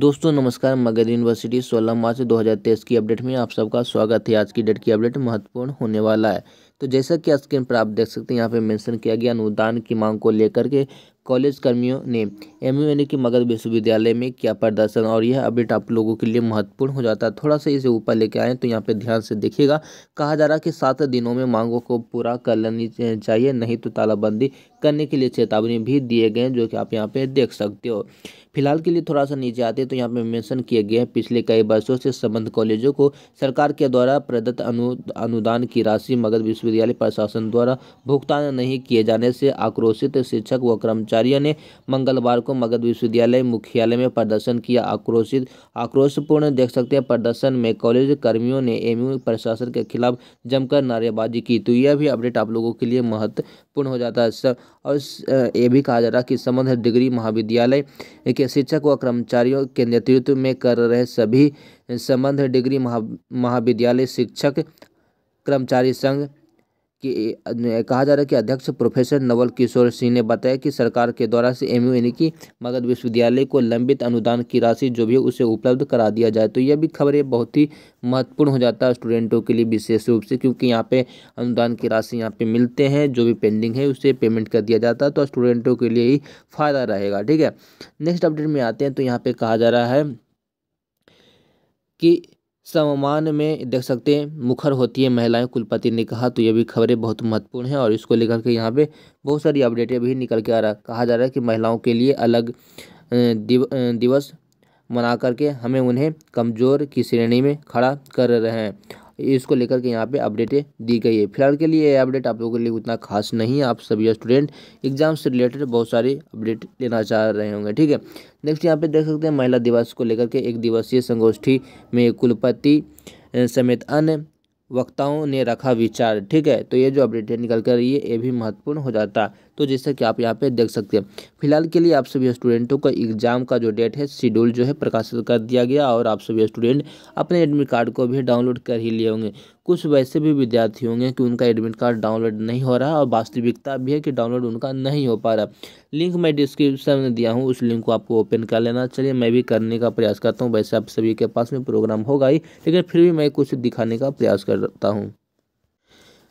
दोस्तों नमस्कार मगध यूनिवर्सिटी 16 मार्च 2023 की अपडेट में आप सबका स्वागत है आज की डेट की अपडेट महत्वपूर्ण होने वाला है तो जैसा कि स्क्रीन पर आप देख सकते हैं यहाँ पे मेंशन किया गया अनुदान की मांग को लेकर के कॉलेज कर्मियों ने एम e कि मगध विश्वविद्यालय में किया प्रदर्शन और यह अपडेट आप लोगों के लिए महत्वपूर्ण हो जाता है थोड़ा सा इसे ऊपर लेके आए तो यहाँ पे ध्यान से देखिएगा कहा जा रहा है कि सात दिनों में मांगों को पूरा कर लेनी चाहिए नहीं तो तालाबंदी करने के लिए चेतावनी भी दिए गए जो कि आप यहाँ पर देख सकते हो फिलहाल के लिए थोड़ा सा नीचे आते तो यहाँ पे मेंशन किए गए हैं पिछले कई वर्षों से संबंध कॉलेजों को सरकार के द्वारा प्रदत्त अनु अनुदान की राशि मगध विश्वविद्यालय प्रशासन द्वारा भुगतान नहीं किए जाने से आक्रोशित शिक्षक व कर्मचारी कर्मचारियों ने मंगलवार को मगध विश्वविद्यालय मुख्यालय में प्रदर्शन किया आक्रोशित आक्रोशपूर्ण देख सकते हैं प्रदर्शन में कॉलेज कर्मियों ने एमयू प्रशासन के खिलाफ जमकर नारेबाजी की तो यह भी अपडेट आप लोगों के लिए महत्वपूर्ण हो जाता है और यह भी कहा जा रहा कि संबंध डिग्री महाविद्यालय के शिक्षक व कर्मचारियों के नेतृत्व में कर रहे सभी संबंध डिग्री महा महाविद्यालय शिक्षक कर्मचारी संघ कि कहा जा रहा है कि अध्यक्ष प्रोफेसर नवल किशोर सिंह ने बताया कि सरकार के द्वारा से एम यानी कि मगध विश्वविद्यालय को लंबित अनुदान की राशि जो भी उसे उपलब्ध करा दिया जाए तो यह भी खबर बहुत ही महत्वपूर्ण हो जाता है स्टूडेंटों के लिए विशेष रूप से क्योंकि यहाँ पे अनुदान की राशि यहाँ पे मिलते हैं जो भी पेंडिंग है उसे पेमेंट कर दिया जाता है तो स्टूडेंटों के लिए ही फ़ायदा रहेगा ठीक है नेक्स्ट अपडेट में आते हैं तो यहाँ पर कहा जा रहा है कि सम्मान में देख सकते हैं मुखर होती है महिलाएं कुलपति ने कहा तो ये भी खबरें बहुत महत्वपूर्ण हैं और इसको लेकर के यहाँ पे बहुत सारी अपडेटें भी निकल के आ रहा कहा जा रहा है कि महिलाओं के लिए अलग दिव, दिवस मना करके हमें उन्हें कमज़ोर की श्रेणी में खड़ा कर रहे हैं इसको लेकर के यहाँ पे अपडेटें दी गई है फिलहाल के लिए ये अपडेट आप लोगों के लिए उतना खास नहीं है आप सभी स्टूडेंट एग्जाम से रिलेटेड बहुत सारे अपडेट लेना चाह रहे होंगे ठीक है नेक्स्ट यहाँ पे देख सकते हैं महिला दिवस को लेकर के एक दिवसीय संगोष्ठी में कुलपति समेत अन्य वक्ताओं ने रखा विचार ठीक है तो ये जो अपडेट निकल कर रही है ये भी महत्वपूर्ण हो जाता तो जैसे कि आप यहाँ पे देख सकते हैं फिलहाल के लिए आप सभी स्टूडेंटों का एग्जाम का जो डेट है शेड्यूल जो है प्रकाशित कर दिया गया और आप सभी स्टूडेंट अपने एडमिट कार्ड को भी डाउनलोड कर ही लिए होंगे कुछ वैसे भी विद्यार्थी होंगे कि उनका एडमिट कार्ड डाउनलोड नहीं हो रहा और वास्तविकता भी है कि डाउनलोड उनका नहीं हो पा रहा लिंक मैं डिस्क्रिप्शन में दिया हूँ उस लिंक को आपको ओपन कर लेना चलिए मैं भी करने का प्रयास करता हूँ वैसे आप सभी के पास में प्रोग्राम होगा ही लेकिन फिर भी मैं कुछ दिखाने का प्रयास करता हूँ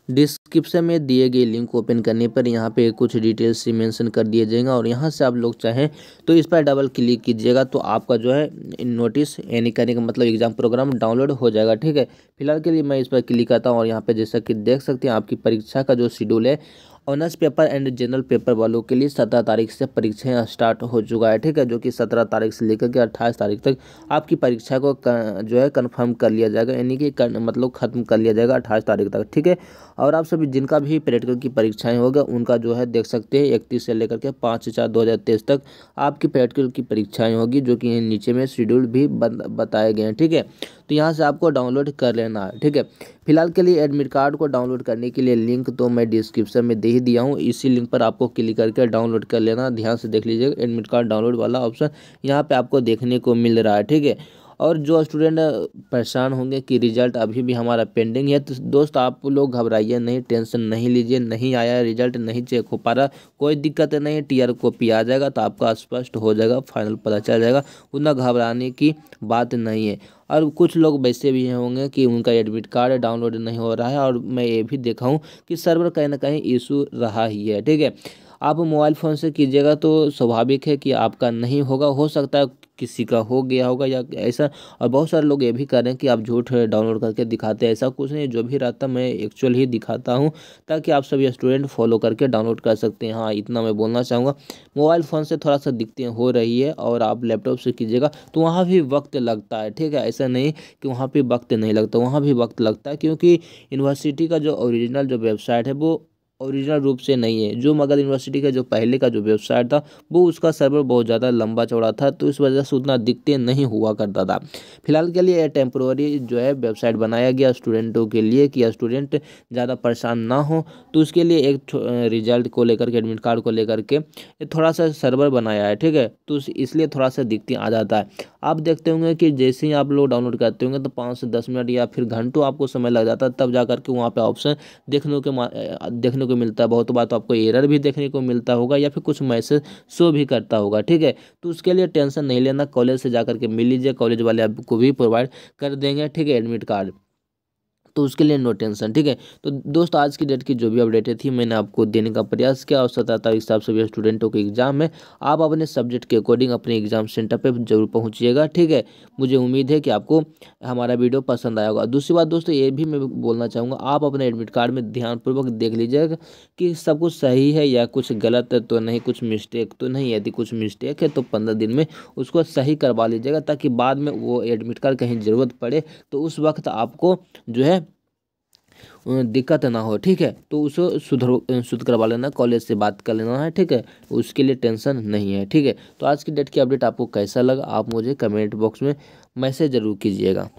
डिस्क्रिप्शन में दिए गए लिंक को ओपन करने पर यहाँ पे कुछ डिटेल्स मेंशन कर दिए जाएगा और यहाँ से आप लोग चाहें तो इस पर डबल क्लिक कीजिएगा तो आपका जो है नोटिस यानी करने का मतलब एग्जाम प्रोग्राम डाउनलोड हो जाएगा ठीक है फिलहाल के लिए मैं इस पर क्लिक करता हूँ और यहाँ पर जैसा कि देख सकते हैं आपकी परीक्षा का जो शेड्यूल है honours paper and general paper वालों के लिए सत्रह तारीख से परीक्षाएं स्टार्ट हो चुका है ठीक है जो कि सत्रह तारीख से लेकर के अट्ठाईस तारीख तक आपकी परीक्षा को कर, जो है कंफर्म कर लिया जाएगा यानी कि मतलब ख़त्म कर लिया जाएगा अट्ठाईस तारीख तक ठीक है और आप सभी जिनका भी पर्यटकों की परीक्षाएं होगा उनका जो है देख सकते हैं इकतीस से लेकर के पाँच चार दो हज़ार तेईस तक आपकी पर्यटकों की परीक्षाएं होगी जो कि नीचे में शेड्यूल भी बताए गए हैं ठीक है तो यहाँ से आपको डाउनलोड कर लेना है ठीक है फिलहाल के लिए एडमिट कार्ड को डाउनलोड करने के लिए लिंक तो मैं डिस्क्रिप्शन में दे ही दिया हूँ इसी लिंक पर आपको क्लिक करके डाउनलोड कर लेना ध्यान से देख लीजिएगा एडमिट कार्ड डाउनलोड वाला ऑप्शन यहाँ पर आपको देखने को मिल रहा है ठीक है और जो स्टूडेंट परेशान होंगे कि रिज़ल्ट अभी भी हमारा पेंडिंग है तो दोस्त आप लोग घबराइए नहीं टेंशन नहीं लीजिए नहीं आया रिज़ल्ट नहीं चेक हो पा रहा कोई दिक्कत नहीं टी आर कॉपी आ जाएगा तो आपका स्पष्ट हो जाएगा फाइनल पता चल जाएगा उतना घबराने की बात नहीं है और कुछ लोग वैसे भी होंगे कि उनका एडमिट कार्ड डाउनलोड नहीं हो रहा है और मैं ये भी देखा हूँ कि सर्वर कहीं ना कहीं इशू रहा ही है ठीक है आप मोबाइल फ़ोन से कीजिएगा तो स्वाभाविक है कि आपका नहीं होगा हो सकता है किसी का हो गया होगा या ऐसा और बहुत सारे लोग ये भी कर रहे हैं कि आप झूठ डाउनलोड करके दिखाते हैं ऐसा कुछ नहीं जो भी रहता मैं एक्चुअल ही दिखाता हूँ ताकि आप सभी स्टूडेंट फॉलो करके डाउनलोड कर सकते हैं हाँ इतना मैं बोलना चाहूँगा मोबाइल फ़ोन से थोड़ा सा दिक्कतें हो रही है और आप लैपटॉप से कीजिएगा तो वहाँ भी वक्त लगता है ठीक है ऐसा नहीं कि वहाँ पर वक्त नहीं लगता वहाँ भी वक्त लगता है क्योंकि यूनिवर्सिटी का जो ओरिजिनल जो वेबसाइट है वो ओरिजिनल रूप से नहीं है जो मगध यूनिवर्सिटी का जो पहले का जो वेबसाइट था वो उसका सर्वर बहुत ज़्यादा लंबा चौड़ा था तो इस वजह से उतना दिखते नहीं हुआ करता था फिलहाल के लिए यह टेम्प्रोरी जो है वेबसाइट बनाया गया स्टूडेंटों के लिए कि स्टूडेंट ज़्यादा परेशान ना हो तो उसके लिए एक रिजल्ट को लेकर के एडमिट कार्ड को लेकर के थोड़ा सा सर्वर बनाया है ठीक है तो इसलिए थोड़ा सा दिक्कतें आ जाता है आप देखते होंगे कि जैसे ही आप लोग डाउनलोड करते होंगे तो पाँच से दस मिनट या फिर घंटों आपको समय लग जाता है तब जा करके वहाँ पर ऑप्शन देखने के देखने को को मिलता है बहुत बार तो आपको एरर भी देखने को मिलता होगा या फिर कुछ मैसेज शो भी करता होगा ठीक है तो उसके लिए टेंशन नहीं लेना कॉलेज से जा करके मिल लीजिए कॉलेज वाले आपको भी प्रोवाइड कर देंगे ठीक है एडमिट कार्ड तो उसके लिए नो टेंशन ठीक है तो दोस्तों आज की डेट की जो भी अपडेटें थी मैंने आपको देने का प्रयास किया और सत्रह तारीख से आप सभी स्टूडेंटों के एग्जाम है आप अपने सब्जेक्ट के अकॉर्डिंग अपने एग्जाम सेंटर पर जरूर पहुँचिएगा ठीक है मुझे उम्मीद है कि आपको हमारा वीडियो पसंद आया होगा दूसरी बात दोस्तों ये भी मैं बोलना चाहूँगा आप अपने एडमिट कार्ड में ध्यानपूर्वक देख लीजिएगा कि सब कुछ सही है या कुछ गलत है तो नहीं कुछ मिस्टेक तो नहीं यदि कुछ मिस्टेक है तो पंद्रह दिन में उसको सही करवा लीजिएगा ताकि बाद में वो एडमिट कार्ड कहीं ज़रूरत पड़े तो उस वक्त आपको जो है दिक्कत ना हो ठीक है तो उसे सुधर शुद्ध करवा लेना कॉलेज से बात कर लेना है ठीक है उसके लिए टेंशन नहीं है ठीक है तो आज की डेट की अपडेट आपको कैसा लगा आप मुझे कमेंट बॉक्स में मैसेज ज़रूर कीजिएगा